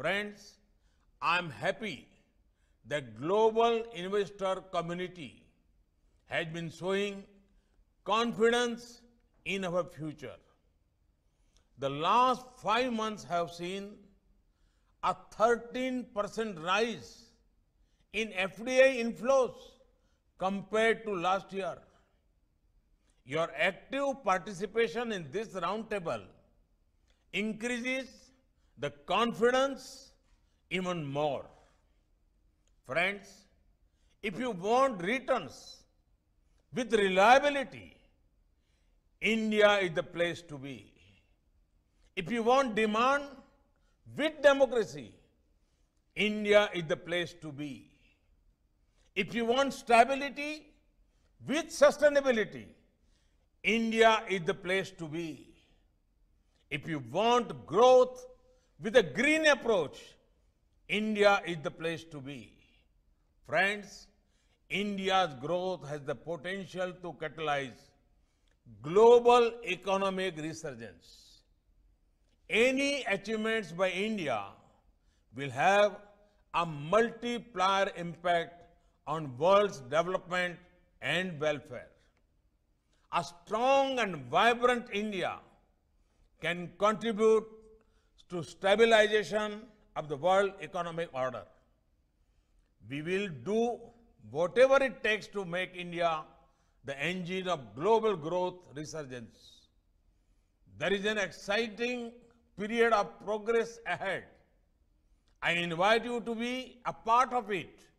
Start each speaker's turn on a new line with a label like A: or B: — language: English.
A: Friends, I am happy that global investor community has been showing confidence in our future. The last five months have seen a 13% rise in FDI inflows compared to last year. Your active participation in this roundtable increases the confidence even more. Friends, if you want returns with reliability, India is the place to be. If you want demand with democracy, India is the place to be. If you want stability with sustainability, India is the place to be. If you want growth with a green approach, India is the place to be. Friends, India's growth has the potential to catalyze global economic resurgence. Any achievements by India will have a multiplier impact on world's development and welfare. A strong and vibrant India can contribute to stabilization of the world economic order. We will do whatever it takes to make India the engine of global growth resurgence. There is an exciting period of progress ahead. I invite you to be a part of it.